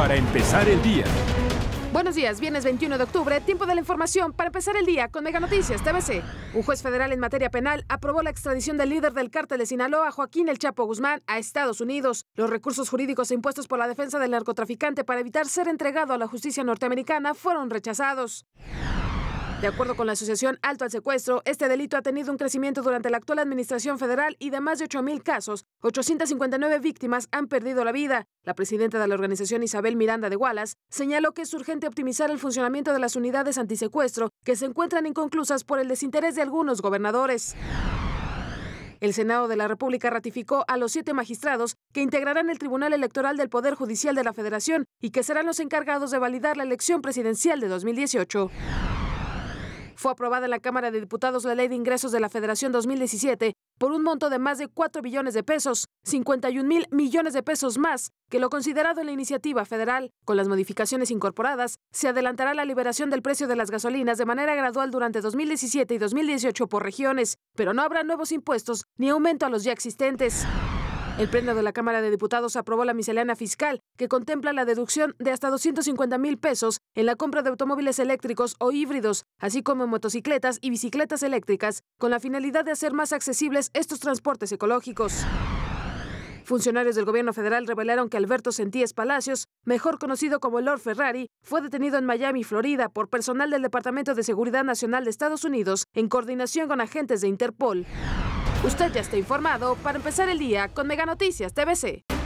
para empezar el día. Buenos días, viernes 21 de octubre, tiempo de la información para empezar el día con Mega Noticias TBC. Un juez federal en materia penal aprobó la extradición del líder del cártel de Sinaloa, Joaquín El Chapo Guzmán, a Estados Unidos. Los recursos jurídicos e impuestos por la defensa del narcotraficante para evitar ser entregado a la justicia norteamericana fueron rechazados. De acuerdo con la Asociación Alto al Secuestro, este delito ha tenido un crecimiento durante la actual administración federal y de más de 8.000 casos, 859 víctimas han perdido la vida. La presidenta de la organización Isabel Miranda de Wallace señaló que es urgente optimizar el funcionamiento de las unidades antisecuestro que se encuentran inconclusas por el desinterés de algunos gobernadores. El Senado de la República ratificó a los siete magistrados que integrarán el Tribunal Electoral del Poder Judicial de la Federación y que serán los encargados de validar la elección presidencial de 2018. Fue aprobada en la Cámara de Diputados la Ley de Ingresos de la Federación 2017 por un monto de más de 4 billones de pesos, 51 mil millones de pesos más que lo considerado en la iniciativa federal. Con las modificaciones incorporadas, se adelantará la liberación del precio de las gasolinas de manera gradual durante 2017 y 2018 por regiones, pero no habrá nuevos impuestos ni aumento a los ya existentes. El Pleno de la Cámara de Diputados aprobó la miscelánea fiscal que contempla la deducción de hasta 250 mil pesos en la compra de automóviles eléctricos o híbridos, así como motocicletas y bicicletas eléctricas, con la finalidad de hacer más accesibles estos transportes ecológicos. Funcionarios del gobierno federal revelaron que Alberto Sentíes Palacios, mejor conocido como Lord Ferrari, fue detenido en Miami, Florida, por personal del Departamento de Seguridad Nacional de Estados Unidos en coordinación con agentes de Interpol. Usted ya está informado para empezar el día con Mega Noticias TVC.